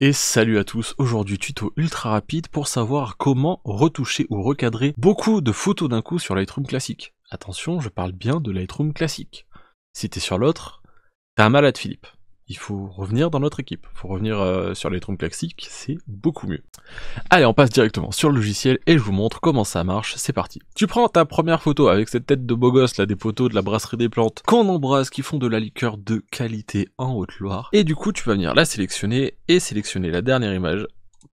Et salut à tous, aujourd'hui tuto ultra rapide pour savoir comment retoucher ou recadrer beaucoup de photos d'un coup sur Lightroom classique. Attention, je parle bien de Lightroom classique. Si t'es sur l'autre, t'as un malade Philippe il faut revenir dans notre équipe. Il faut revenir euh, sur les troncs classiques, c'est beaucoup mieux. Allez, on passe directement sur le logiciel et je vous montre comment ça marche. C'est parti. Tu prends ta première photo avec cette tête de beau gosse là des poteaux de la brasserie des plantes qu'on embrasse qui font de la liqueur de qualité en Haute-Loire. Et du coup, tu vas venir la sélectionner et sélectionner la dernière image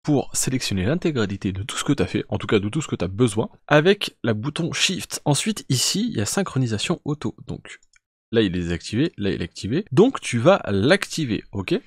pour sélectionner l'intégralité de tout ce que tu as fait, en tout cas de tout ce que tu as besoin, avec la bouton Shift. Ensuite, ici, il y a synchronisation auto. Donc, Là, il est désactivé, là, il est activé. Donc, tu vas l'activer, ok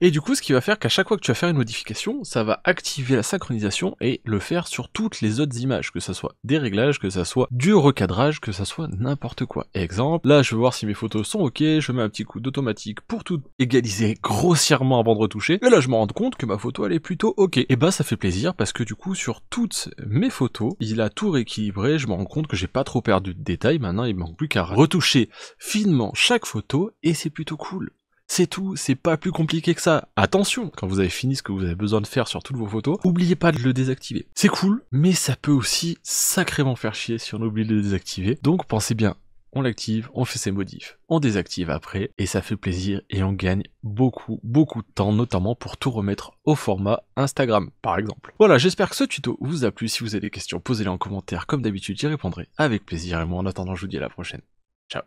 Et du coup, ce qui va faire qu'à chaque fois que tu vas faire une modification, ça va activer la synchronisation et le faire sur toutes les autres images, que ça soit des réglages, que ça soit du recadrage, que ça soit n'importe quoi. Exemple, là, je veux voir si mes photos sont ok, je mets un petit coup d'automatique pour tout égaliser grossièrement avant de retoucher, et là, je me rends compte que ma photo, elle est plutôt ok. Et bah, ça fait plaisir parce que du coup, sur toutes mes photos, il a tout rééquilibré, je me rends compte que j'ai pas trop perdu de détails, maintenant, il manque plus qu'à retoucher chaque photo et c'est plutôt cool. C'est tout, c'est pas plus compliqué que ça. Attention, quand vous avez fini ce que vous avez besoin de faire sur toutes vos photos, oubliez pas de le désactiver. C'est cool, mais ça peut aussi sacrément faire chier si on oublie de le désactiver. Donc pensez bien, on l'active, on fait ses modifs, on désactive après, et ça fait plaisir et on gagne beaucoup, beaucoup de temps, notamment pour tout remettre au format Instagram, par exemple. Voilà, j'espère que ce tuto vous a plu. Si vous avez des questions, posez-les en commentaire. Comme d'habitude, j'y répondrai avec plaisir. Et moi, en attendant, je vous dis à la prochaine. Ciao